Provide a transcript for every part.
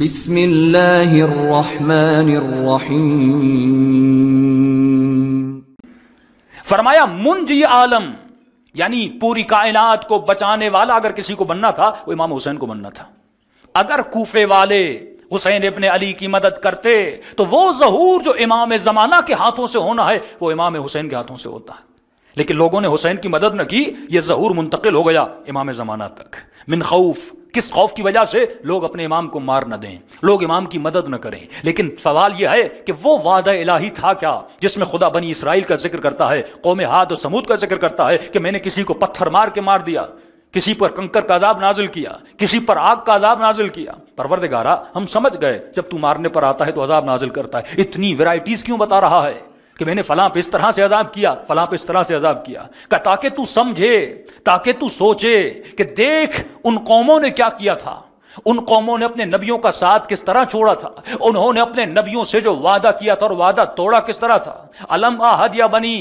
बिस्मिल्लाहिर्रहमानिर्रहीम फरमाया मुंज आलम यानी पूरी कायनात को बचाने वाला अगर किसी को बनना था वो इमाम हुसैन को बनना था अगर कूफे वाले हुसैन अपने अली की मदद करते तो वो जहूर जो इमाम जमाना के हाथों से होना है वो इमाम हुसैन के हाथों से होता है लेकिन लोगों ने हुसैन की मदद न की ये जहूर मुंतकिल हो गया इमाम जमाना तक मिन खौफ किस खौफ की वजह से लोग अपने इमाम को मार न दें लोग इमाम की मदद न करें लेकिन सवाल यह है कि वो वादा इलाही था क्या जिसमें खुदा बनी इसराइल का जिक्र करता है कौम हाद और समूद का जिक्र करता है कि मैंने किसी को पत्थर मार के मार दिया किसी पर कंकर का अजाब नाजिल किया किसी पर आग का अजाब नाजिल किया परवरदगारा हम समझ गए जब तू मारने पर आता है तो अजाब नाजिल करता है इतनी वेराइटीज़ क्यों बता रहा है कि मैंने फलां पे इस तरह से अजाब किया फलां पे इस तरह से अजाब किया का ताकि तू समझे ताकि तू सोचे कि देख उन कौमों ने क्या किया था उन कौमों ने अपने नबियों का साथ किस तरह छोड़ा था उन्होंने अपने नबियों से जो वादा किया था और वादा तोड़ा किस तरह था अलम आहद या बनी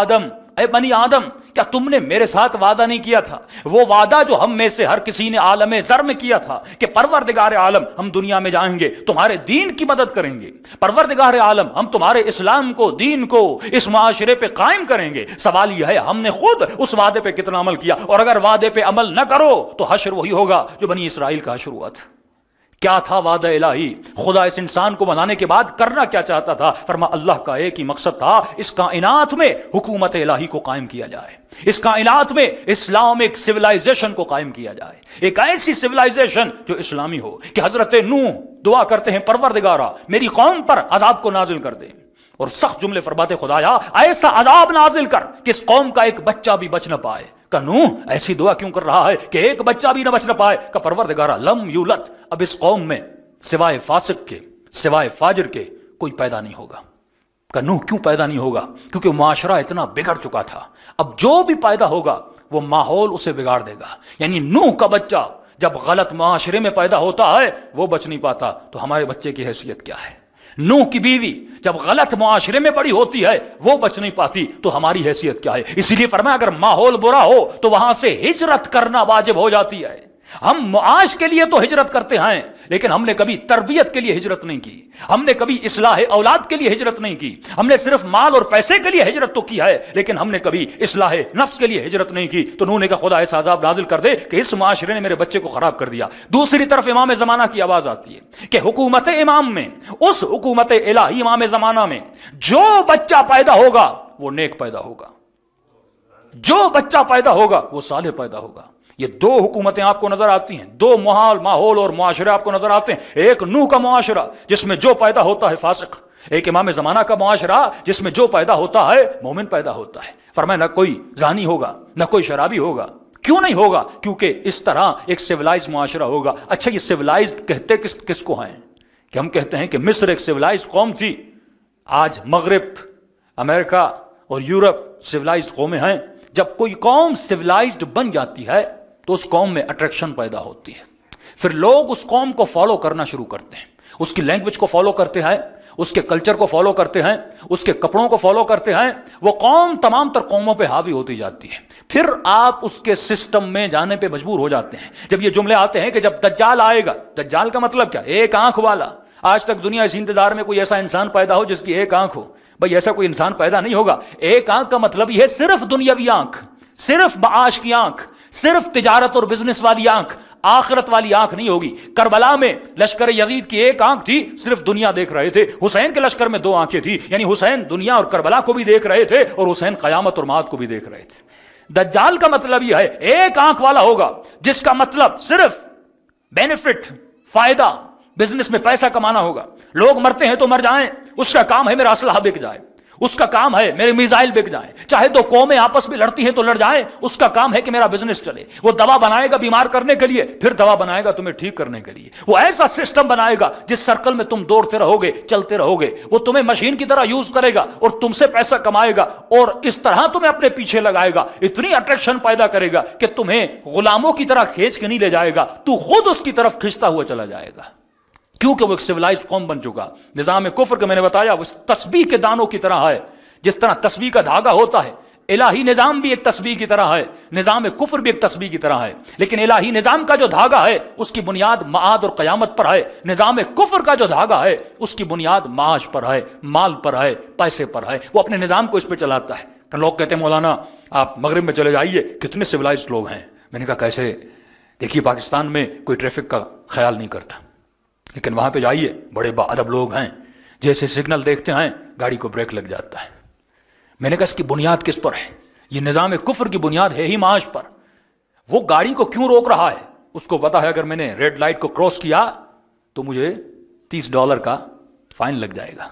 आदम अरे बनी आदम क्या तुमने मेरे साथ वादा नहीं किया था वो वादा जो हम में से हर किसी ने आलम जर में किया था कि परवरदिगार आलम हम दुनिया में जाएंगे तुम्हारे दीन की मदद करेंगे परवरदिगार आलम हम तुम्हारे इस्लाम को दीन को इस माशरे पर कायम करेंगे सवाल यह है हमने खुद उस वादे पर कितना अमल किया और अगर वादे पर अमल न करो तो हशर वही होगा जो बनी इसराइल का हशर हुआ था क्या था वादा इलाही खुदा इस इंसान को बनाने के बाद करना क्या चाहता था फरमा अल्लाह का एक ही मकसद था इस कायनात में हुकूमत इलाही को कायम किया जाए इस कायनात में इस्लाम एक सिविलाइजेशन को कायम किया जाए एक ऐसी सिविलाइजेशन जो इस्लामी हो कि हजरत नू दुआ करते हैं परवरदिगारा मेरी कौम पर अजाब को नाजिल कर दे और सख्त जुमले फरमाते खुदाया ऐसा अजाब नाजिल कर किस कौम का एक बच्चा भी बच ना पाए तनु ऐसी दुआ क्यों कर रहा है कि एक बच्चा भी ना बच ना पाए का परवरदगारा लम यूलत अब इस कौम में सिवाय फासिक के सिवाय फाजिर के कोई पैदा नहीं होगा कनू क्यों पैदा नहीं होगा क्योंकि माशरा इतना बिगड़ चुका था अब जो भी पैदा होगा वो माहौल उसे बिगाड़ देगा यानी नूह का बच्चा जब गलत माशरे में पैदा होता है वो बच नहीं पाता तो हमारे बच्चे की हैसियत क्या है नूह की बीवी जब गलत मुआशरे में बड़ी होती है वो बच नहीं पाती तो हमारी हैसियत क्या है इसीलिए फरमाया अगर माहौल बुरा हो तो वहां से हिजरत करना वाजिब हो जाती है हम मुआश के लिए तो हिजरत करते हैं लेकिन हमने कभी तरबियत के लिए हिजरत नहीं की हमने कभी इसलाह औलाद के लिए हिजरत नहीं की हमने सिर्फ माल और पैसे के लिए हिजरत तो की है लेकिन हमने कभी इसलाह नफ्स के लिए हिजरत नहीं की तो नूने का खुदा ऐसा आजाब नाजिल कर दे कि इस माशरे ने मेरे बच्चे को खराब कर दिया दूसरी तरफ इमाम जमाना की आवाज आती है कि हुकूमत इमाम में उस हुकूमत इलाही इमाम जमाना में जो बच्चा पैदा होगा वो नेक पैदा होगा जो बच्चा पैदा होगा वो साले पैदा होगा ये दो हुकूमतें आपको नजर आती हैं दो माहौल माहौल और माशरे आपको नजर आते हैं एक नूह का माशरा जिसमें जो पैदा होता है फासिक एक इमाम जमाना का माशरा जिसमें जो पैदा होता है मोमिन पैदा होता है फरमाए ना कोई जानी होगा ना कोई शराबी होगा क्यों नहीं होगा क्योंकि इस तरह एक सिविलाइज माशरा होगा अच्छा ये सिविलाइज कहते किस को हैं कि हम कहते हैं कि मिस्र एक सिविलाइज कौम थी आज मगरब अमेरिका और यूरोप सिविलाइज कौमें हैं जब कोई कौम सिविलाइज्ड बन जाती है तो उस कौम में अट्रैक्शन पैदा होती है फिर लोग उस कौम को फॉलो करना शुरू करते हैं उसकी लैंग्वेज को फॉलो करते हैं उसके कल्चर को फॉलो करते हैं उसके कपड़ों को फॉलो करते हैं वो कौम तमाम तर कौमों पे हावी होती जाती है फिर आप उसके सिस्टम में जाने पे मजबूर हो जाते हैं जब ये जुमले आते हैं कि जब दज्जाल आएगा दज्जाल का मतलब क्या एक आंख वाला आज तक दुनिया इस इंतजार में कोई ऐसा इंसान पैदा हो जिसकी एक आंख हो भाई ऐसा कोई इंसान पैदा नहीं होगा एक आंख का मतलब यह सिर्फ दुनियावी आंख सिर्फ बाश की आंख सिर्फ तिजारत और बिजनेस वाली आंख आखरत वाली आंख नहीं होगी करबला में लश्कर यजीद की एक आंख थी सिर्फ दुनिया देख रहे थे हुसैन के लश्कर में दो आंखें थी यानी हुसैन दुनिया और करबला को भी देख रहे थे और हुसैन कयामत और मात को भी देख रहे थे दज्जाल का मतलब यह है एक आंख वाला होगा जिसका मतलब सिर्फ बेनिफिट फायदा बिजनेस में पैसा कमाना होगा लोग मरते हैं तो मर जाएं उसका काम है मेरा असलाह बिक जाए उसका काम है मेरे मिसाइल बिक जाए चाहे दो कौमें आपस में लड़ती है तो लड़ जाए उसका काम है कि मेरा बिजनेस चले वो दवा बनाएगा बीमार करने के लिए फिर दवा बनाएगा तुम्हें ठीक करने के लिए वो ऐसा सिस्टम बनाएगा जिस सर्कल में तुम दौड़ते रहोगे चलते रहोगे वो तुम्हें मशीन की तरह यूज करेगा और तुमसे पैसा कमाएगा और इस तरह तुम्हें अपने पीछे लगाएगा इतनी अट्रैक्शन पैदा करेगा कि तुम्हें गुलामों की तरह खींच के नहीं ले जाएगा तू खुद उसकी तरफ खींचता हुआ चला जाएगा क्योंकि वो एक सिविलाइज कौम बन चुका निज़ाम कुफर का मैंने बताया वो तस्बी के दानों की तरह है जिस तरह तस्बी का धागा होता है इलाही निज़ाम भी एक तस्बी की तरह है निज़ाम कुफर भी एक तस्बी की तरह है लेकिन इलाही निज़ाम का जो धागा है उसकी बुनियाद माद और क़यामत पर है निज़ाम कुफर का जो धागा है उसकी बुनियाद माश पर है माल पर है पैसे पर है वो अपने निज़ाम को इस पर चलाता है तो लोग कहते हैं मौलाना आप मगरब में चले जाइए कितने सिविलाइज लोग हैं मैंने कहा कैसे देखिए पाकिस्तान में कोई ट्रैफिक का ख्याल नहीं करता लेकिन वहाँ पे जाइए बड़े बदब लोग हैं जैसे सिग्नल देखते हैं गाड़ी को ब्रेक लग जाता है मैंने कहा इसकी बुनियाद किस पर है ये निज़ाम कुफर की बुनियाद है ही माश पर वो गाड़ी को क्यों रोक रहा है उसको पता है अगर मैंने रेड लाइट को क्रॉस किया तो मुझे तीस डॉलर का फाइन लग जाएगा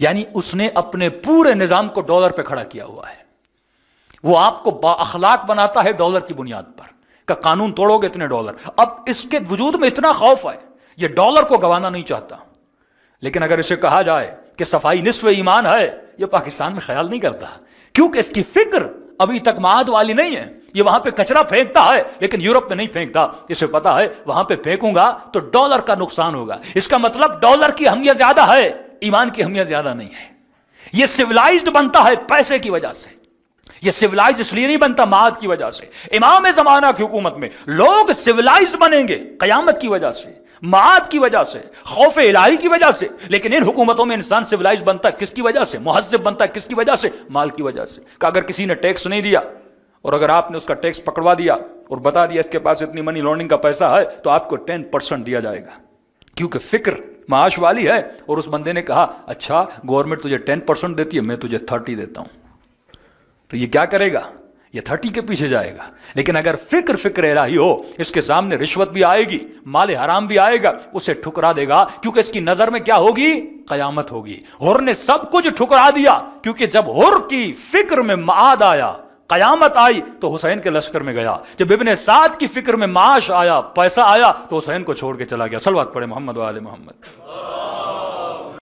यानी उसने अपने पूरे निज़ाम को डॉलर पर खड़ा किया हुआ है वो आपको बाखलाक बनाता है डॉलर की बुनियाद पर का कानून तोड़ोगे इतने डॉलर अब इसके वजूद में इतना खौफ है ये डॉलर को गंवाना नहीं चाहता लेकिन अगर इसे कहा जाए कि सफाई निस्व ईमान है ये पाकिस्तान में ख्याल नहीं करता क्योंकि इसकी फिक्र अभी तक माद वाली नहीं है ये वहां पे कचरा फेंकता है लेकिन यूरोप में नहीं फेंकता इसे पता है वहां पे फेंकूंगा तो डॉलर का नुकसान होगा इसका मतलब डॉलर की अहमियत ज्यादा है ईमान की अहमियत ज्यादा नहीं है यह सिविलाइज्ड बनता है पैसे की वजह से यह सिविलाइज इसलिए नहीं बनता माद की वजह से इमाम जमाना की हुकूमत में लोग सिविलाइज बनेंगे कयामत की वजह से माद की वजह से खौफ इलाही की वजह से लेकिन इन हुकूमतों में इंसान सिविलाइज बनता है किसकी वजह से महजब बनता है किसकी वजह से माल की वजह से का अगर किसी ने टैक्स नहीं दिया और अगर आपने उसका टैक्स पकड़वा दिया और बता दिया इसके पास इतनी मनी लॉन्ड्रिंग का पैसा है तो आपको टेन परसेंट दिया जाएगा क्योंकि फिक्र माश वाली है और उस बंदे ने कहा अच्छा गवर्नमेंट तुझे टेन परसेंट देती है मैं तुझे थर्टी देता हूं तो ये क्या करेगा ये थर्टी के पीछे जाएगा लेकिन अगर फिक्र फिक्र इलाही हो इसके सामने रिश्वत भी आएगी माले हराम भी आएगा उसे ठुकरा देगा क्योंकि इसकी नजर में क्या होगी कयामत होगी हुर ने सब कुछ ठुकरा दिया क्योंकि जब हुर की फिक्र में माद आया कयामत आई तो हुसैन के लश्कर में गया जब इबन साद की फिक्र में माश आया पैसा आया तो हुसैन को छोड़ के चला गया सलवात पड़े मोहम्मद वाले मोहम्मद